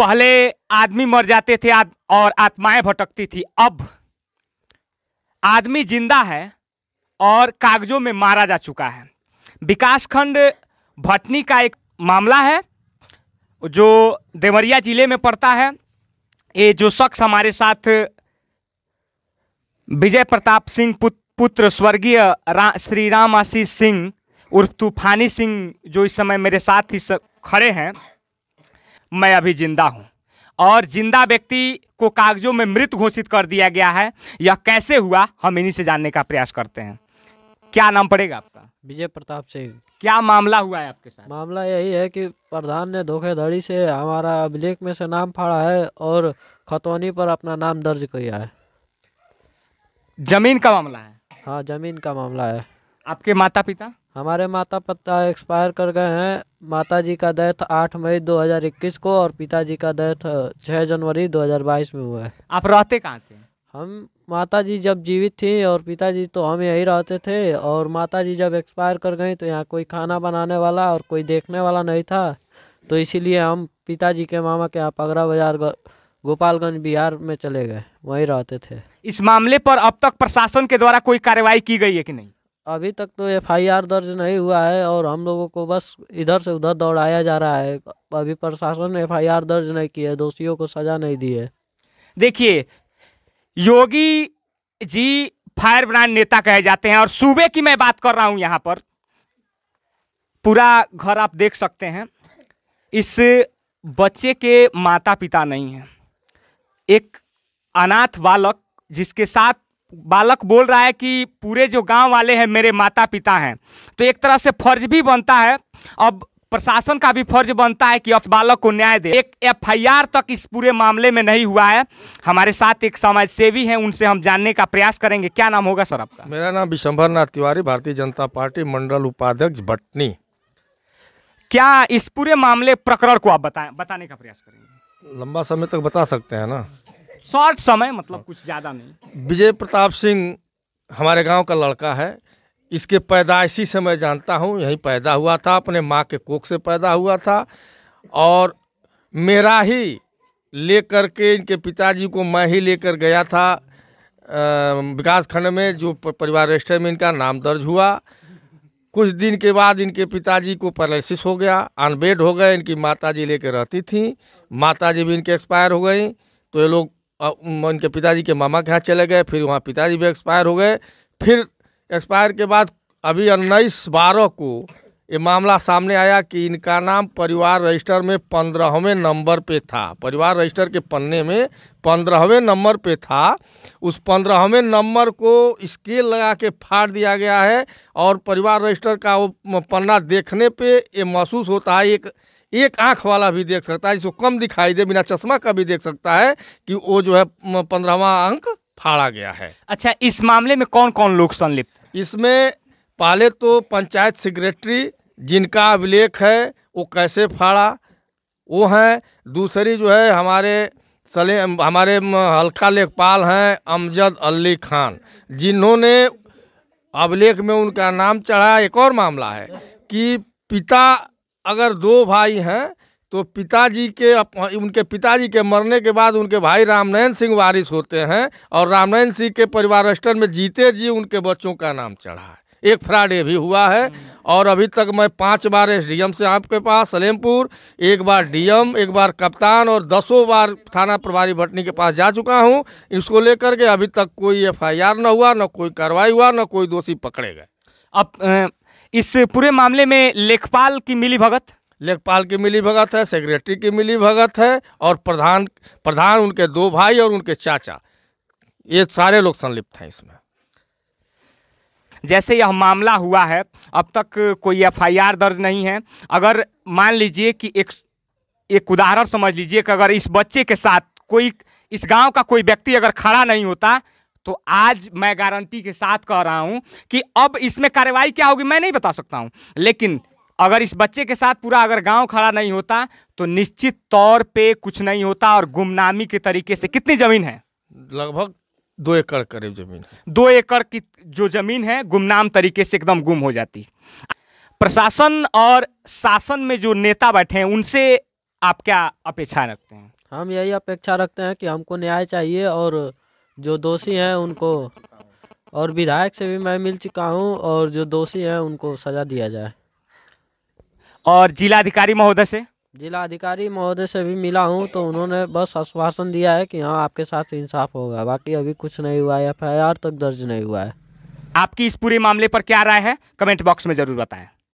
पहले आदमी मर जाते थे आद, और आत्माएं भटकती थी अब आदमी जिंदा है और कागजों में मारा जा चुका है विकासखंड भटनी का एक मामला है जो देवरिया जिले में पड़ता है ये जो शख्स हमारे साथ विजय प्रताप सिंह पुत्र स्वर्गीय रा, श्री राम आशीष सिंह उर्फ तूफानी सिंह जो इस समय मेरे साथ ही खड़े हैं मैं अभी जिंदा हूँ और जिंदा व्यक्ति को कागजों में मृत घोषित कर दिया गया है यह कैसे हुआ हम इन्हीं से जानने का प्रयास करते हैं क्या नाम पड़ेगा आपका विजय प्रताप सिंह क्या मामला हुआ है आपके साथ मामला यही है कि प्रधान ने धोखेधड़ी से हमारा अभिलेख में से नाम फाड़ा है और खतौनी पर अपना नाम दर्ज किया है जमीन का मामला है हाँ जमीन का मामला है आपके माता पिता हमारे माता पिता एक्सपायर कर गए हैं माता जी का डेथ 8 मई 2021 को और पिताजी का डेथ 6 जनवरी 2022 में हुआ है आप रहते कहाँ थे हम माता जी जब जीवित थी और पिताजी तो हम यही रहते थे और माता जी जब एक्सपायर कर गई तो यहाँ कोई खाना बनाने वाला और कोई देखने वाला नहीं था तो इसीलिए हम पिताजी के मामा के यहाँ पगड़ा बाजार गोपालगंज बिहार में चले गए वहीं रहते थे इस मामले पर अब तक प्रशासन के द्वारा कोई कार्रवाई की गई है कि नहीं अभी तक तो एफआईआर दर्ज नहीं हुआ है और हम लोगों को बस इधर से उधर दौड़ाया जा रहा है अभी प्रशासन ने एफआईआर दर्ज नहीं किया है दोषियों को सजा नहीं दी है देखिए योगी जी फायर ब्रांड नेता कहे जाते हैं और सूबे की मैं बात कर रहा हूं यहाँ पर पूरा घर आप देख सकते हैं इस बच्चे के माता पिता नहीं हैं एक अनाथ बालक जिसके साथ बालक बोल रहा है कि पूरे जो गांव वाले हैं मेरे माता पिता हैं तो एक तरह से फर्ज भी बनता है अब प्रशासन का भी फर्ज बनता है कि अब बालक को न्याय दे एक एफआईआर तक इस पूरे मामले में नहीं हुआ है हमारे साथ एक समाज सेवी हैं उनसे हम जानने का प्रयास करेंगे क्या नाम होगा सर आपका मेरा नाम विशंभर नाथ तिवारी भारतीय जनता पार्टी मंडल उपाध्यक्ष भटनी क्या इस पूरे मामले प्रकरण को आप बताए बताने का प्रयास करेंगे लंबा समय तक बता सकते हैं ना शॉर्ट समय मतलब हाँ। कुछ ज़्यादा नहीं विजय प्रताप सिंह हमारे गांव का लड़का है इसके पैदाइशी से मैं जानता हूँ यहीं पैदा हुआ था अपने माँ के कोख से पैदा हुआ था और मेरा ही लेकर के इनके पिताजी को मैं ही लेकर गया था विकास खंड में जो परिवार रजिस्टर में इनका नाम दर्ज हुआ कुछ दिन के बाद इनके पिताजी को पैरालिसिस हो गया अनबेड हो गए इनकी माताजी लेकर रहती थी माताजी भी इनके एक्सपायर हो गई तो ये लोग उनके पिताजी के मामा के यहाँ चले गए फिर वहाँ पिताजी भी एक्सपायर हो गए फिर एक्सपायर के बाद अभी उन्नीस बारह को ये मामला सामने आया कि इनका नाम परिवार रजिस्टर में पंद्रहवें नंबर पे था परिवार रजिस्टर के पन्ने में पंद्रहवें नंबर पे था उस पंद्रहवें नंबर को स्केल लगा के फाड़ दिया गया है और परिवार रजिस्टर का वो पन्ना देखने पे ये महसूस होता है एक एक आँख वाला भी देख सकता है जिसको कम दिखाई दे बिना चश्मा का भी देख सकता है कि वो जो है पंद्रहवा अंक फाड़ा गया है अच्छा इस मामले में कौन कौन लोग संलिप्त इसमें पहले तो पंचायत सेक्रेटरी जिनका अभिलेख है वो कैसे फाड़ा वो हैं दूसरी जो है हमारे सले हमारे हल्का लेखपाल हैं अमजद अली खान जिन्होंने अभिलेख में उनका नाम चढ़ा एक और मामला है कि पिता अगर दो भाई हैं तो पिताजी के उनके पिताजी के मरने के बाद उनके भाई रामनयन सिंह वारिस होते हैं और रामनयन सिंह के परिवार स्टन में जीते जी उनके बच्चों का नाम चढ़ा है एक फ्रॉड ये भी हुआ है हम्म। और अभी तक मैं पांच बार एस डी एम से आपके पास सलेमपुर एक बार डीएम एक बार कप्तान और दसों बार थाना प्रभारी भटनी के पास जा चुका हूं इसको लेकर के अभी तक कोई एफआईआर न हुआ न कोई कार्रवाई हुआ न कोई दोषी पकड़े गए अब इस पूरे मामले में लेखपाल की मिली भगत लेखपाल की मिली भगत है सेक्रेटरी की मिली भगत है और प्रधान प्रधान उनके दो भाई और उनके चाचा ये सारे लोग संलिप्त हैं इसमें जैसे यह मामला हुआ है अब तक कोई एफआईआर दर्ज नहीं है अगर मान लीजिए कि एक एक उदाहरण समझ लीजिए कि अगर इस बच्चे के साथ कोई इस गांव का कोई व्यक्ति अगर खड़ा नहीं होता तो आज मैं गारंटी के साथ कह रहा हूँ कि अब इसमें कार्रवाई क्या होगी मैं नहीं बता सकता हूँ लेकिन अगर इस बच्चे के साथ पूरा अगर गांव खड़ा नहीं होता तो निश्चित तौर पे कुछ नहीं होता और गुमनामी के तरीके से कितनी जमीन है लगभग दो एकड़ करीब जमीन दो एकड़ की जो जमीन है गुमनाम तरीके से एकदम गुम हो जाती प्रशासन और शासन में जो नेता बैठे हैं उनसे आप क्या अपेक्षा रखते हैं हम यही अपेक्षा रखते हैं कि हमको न्याय चाहिए और जो दोषी हैं उनको और विधायक से भी मैं मिल चुका हूं और जो दोषी हैं उनको सज़ा दिया जाए और जिला अधिकारी महोदय से जिला अधिकारी महोदय से भी मिला हूं तो उन्होंने बस आश्वासन दिया है कि हाँ आपके साथ इंसाफ होगा बाकी अभी कुछ नहीं हुआ है एफ तक दर्ज नहीं हुआ है आपकी इस पूरे मामले पर क्या राय है कमेंट बॉक्स में ज़रूर बताएं